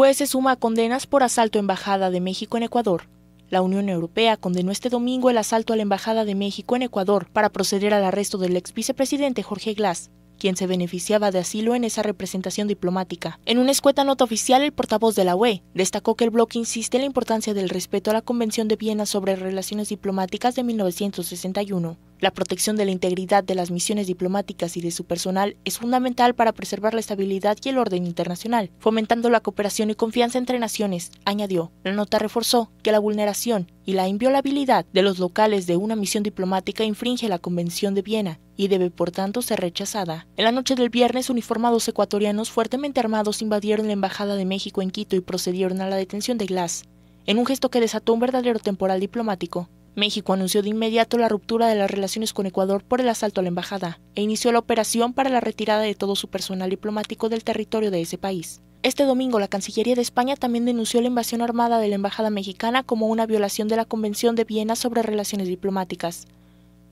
juez se suma a condenas por asalto a Embajada de México en Ecuador. La Unión Europea condenó este domingo el asalto a la Embajada de México en Ecuador para proceder al arresto del ex vicepresidente Jorge Glass, quien se beneficiaba de asilo en esa representación diplomática. En una escueta nota oficial, el portavoz de la UE destacó que el bloque insiste en la importancia del respeto a la Convención de Viena sobre Relaciones Diplomáticas de 1961 la protección de la integridad de las misiones diplomáticas y de su personal es fundamental para preservar la estabilidad y el orden internacional, fomentando la cooperación y confianza entre naciones, añadió. La nota reforzó que la vulneración y la inviolabilidad de los locales de una misión diplomática infringe la Convención de Viena y debe por tanto ser rechazada. En la noche del viernes, uniformados ecuatorianos fuertemente armados invadieron la Embajada de México en Quito y procedieron a la detención de Glass, en un gesto que desató un verdadero temporal diplomático. México anunció de inmediato la ruptura de las relaciones con Ecuador por el asalto a la embajada e inició la operación para la retirada de todo su personal diplomático del territorio de ese país. Este domingo, la Cancillería de España también denunció la invasión armada de la Embajada Mexicana como una violación de la Convención de Viena sobre Relaciones Diplomáticas.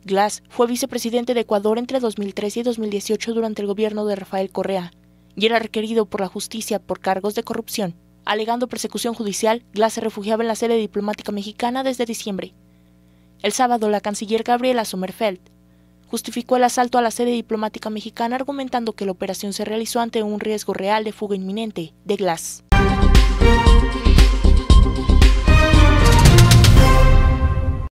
Glass fue vicepresidente de Ecuador entre 2013 y 2018 durante el gobierno de Rafael Correa y era requerido por la justicia por cargos de corrupción. Alegando persecución judicial, Glass se refugiaba en la sede diplomática mexicana desde diciembre. El sábado, la canciller Gabriela Sommerfeld justificó el asalto a la sede diplomática mexicana argumentando que la operación se realizó ante un riesgo real de fuga inminente de Glass.